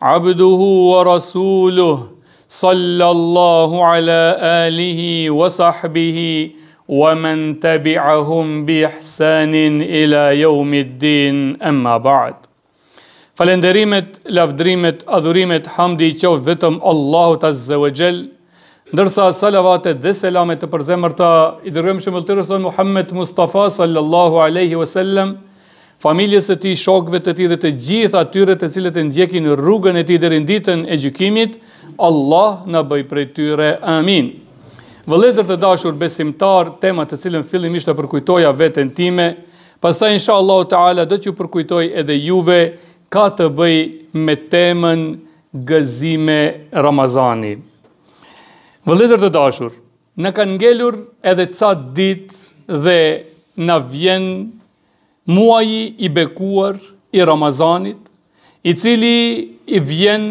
abduhu wa rasuluh, sallallahu ala alihi wa sahbihi, wa men tabi'ahum bi ihsanin ila jaumit din, emma ba'd. Falenderimet, lavdrimet, adhurimet, hamdi i qovë vetëm Allahut Azze wa Gjell, ndërsa salavatet dhe selamet të përzemërta, i dërgëm shumë të rësën Muhammed Mustafa sallallahu alaihi wa sallam, familjes e ti, shokve të ti dhe të gjithë atyre të cilët e ndjekin rrugën e ti dhe rinditën e gjykimit, Allah në bëj për tyre, amin. Vëlezër të dashur besimtar, tema të cilën fillim ishte përkujtoja vetën time, pasta insha Allah të dhe që përkujtoj edhe juve ka të bëj me temën gëzime Ramazani. Vëlezër të dashur, në kanë ngelur edhe ca dit dhe në vjenë muaji i bekuar i Ramazanit, i cili i vjen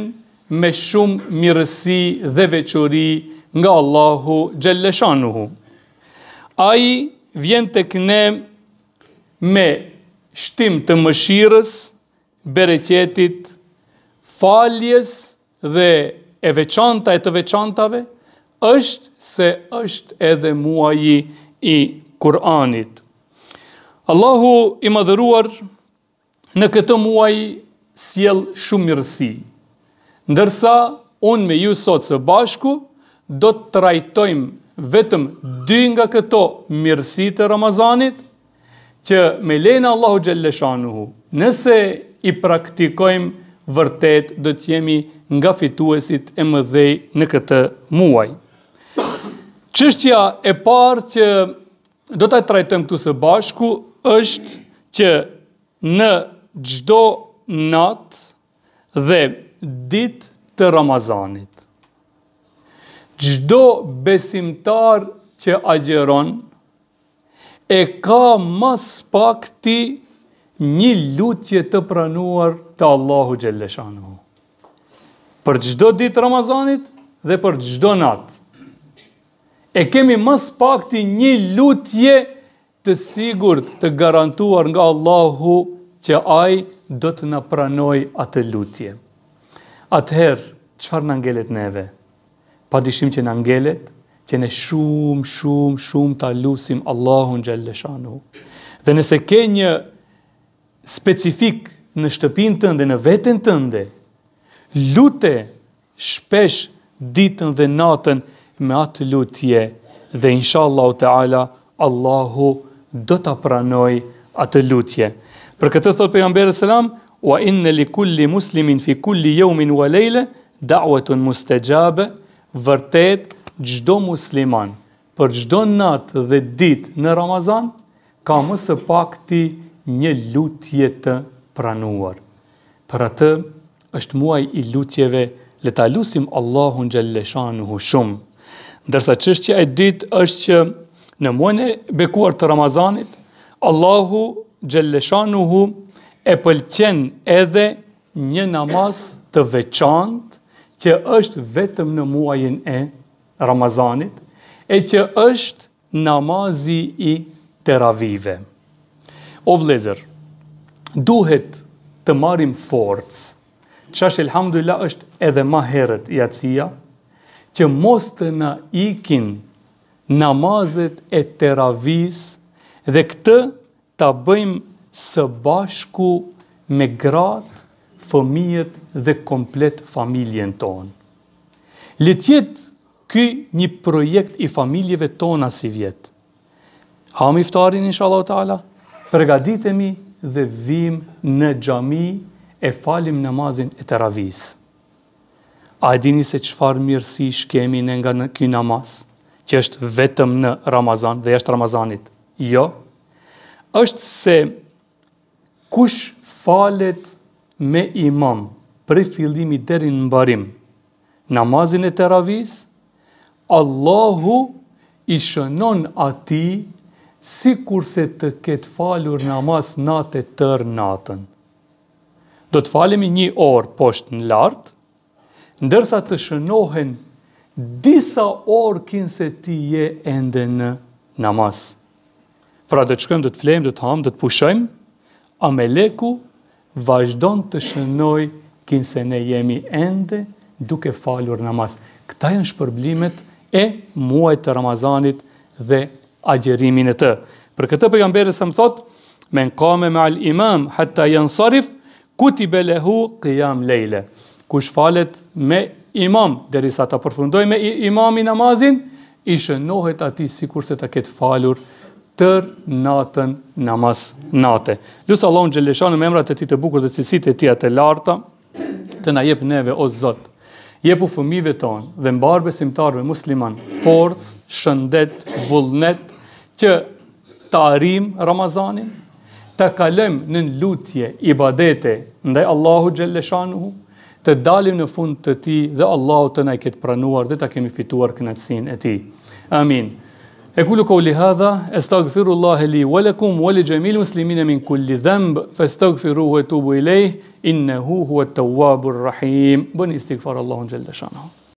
me shumë mirësi dhe veqëri nga Allahu Gjelleshanuhu. A i vjen të këne me shtim të mëshirës, bereqetit, faljes dhe e veçanta e të veçantave, është se është edhe muaji i Kur'anit. Allahu i madhëruar në këtë muaj siel shumë mirësi. Ndërsa, unë me ju sot së bashku, do të trajtojmë vetëm dy nga këto mirësi të Ramazanit, që me lejnë Allahu Gjelleshanuhu, nëse i praktikojmë vërtet do të jemi nga fituesit e mëdhej në këtë muaj. Qështja e parë që do të trajtojmë këtu së bashku, është që në gjdo natë dhe ditë të Ramazanit. Gjdo besimtar që agjeron e ka mas pak ti një lutje të pranuar të Allahu Gjelleshanu. Për gjdo ditë Ramazanit dhe për gjdo natë. E kemi mas pak ti një lutje të pranuar të sigurt të garantuar nga Allahu që ai do të na pranoj atë lutje. Atëherë, qëfar në ngelet neve? Pa dishim që në ngelet, që ne shumë, shumë, shumë të lutsim Allahun Gjellëshanu. Dhe nëse ke një specifik në shtëpin tënde, në vetën tënde, lute shpesh ditën dhe natën me atë lutje dhe inshallah o Allahu do të pranoj atë lutje. Për këtë thot për jambere selam, wa inne li kulli muslimin fi kulli jomin u alejle, da'uetun mustegjabe, vërtet, gjdo musliman, për gjdo natë dhe ditë në Ramazan, ka mësë pak ti një lutje të pranuar. Për atë, është muaj i lutjeve, le ta lusim Allahun hu shumë. Ndërsa qështja e ditë është që në muajin e bekuar të Ramazanit, Allahu xhelleshanuhu e pëlqen edhe një namaz të veçantë që është vetëm në muajin e Ramazanit, e që është namazi i teravive. O vlezër, duhet të marim forcë, që është është edhe ma herët i atësia, që mos të na ikin namazet e teravis dhe këtë ta bëjmë së bashku me gratë, fëmijët dhe komplet familjen tonë. Letjet ky një projekt i familjeve tona si vjetë. Ham iftarin, insha Allah ta'ala, përgaditemi dhe vim në gjami e falim namazin e teravisë. A e dini se qëfar mirësi shkemi në nga në kjo namazë? që është vetëm në Ramazan dhe jashtë Ramazanit, jo, është se kush falet me imam për fillimi deri në mbarim namazin e teravis, Allahu i shënon ati si kurse të ketë falur namaz natë tërë natën. Do të falemi një orë poshtë në lartë, ndërsa të shënohen disa orë kinë se ti je ende në namaz. Pra dhe të shkëm, dhe të flejmë, dhe të hamë, dhe të pushëm, a me leku vazhdon të shënoj kinë se ne jemi ende duke falur namaz. Këta janë shpërblimet e muajt të Ramazanit dhe agjerimin e të. Për këtë përgamberi se më thot, me në kame me al imam, hëtta janë sarif, ku ti belehu, kjam lejle. Kush falet me imam, derisa ta përfundoj me imami namazin, i shënohet ati si kurse ta ketë falur tër natën namaz nate. Lusë Allah në gjeleshanë emrat e ti të bukur dhe cilësit e ti atë larta, të na jep neve o zotë. Jepu fëmive tonë dhe mbarë besimtarve musliman, forcë, shëndet, vullnet, që të arim Ramazanin, të kalem në lutje, ibadete, ndaj Allahu Gjelleshanuhu, të dalim në fund të ti dhe Allahu të na i ketë pranuar dhe ta kemi fituar kënaqësin e ti. Amin. E kullu kohë hadha, e stagfiru Allahe li, wa lekum, wa li gjemil muslimine min kulli dhemb, fe stagfiru hu e tubu i lej, inne hu hu e të wabur rahim, bëni istikfar Allahun gjelde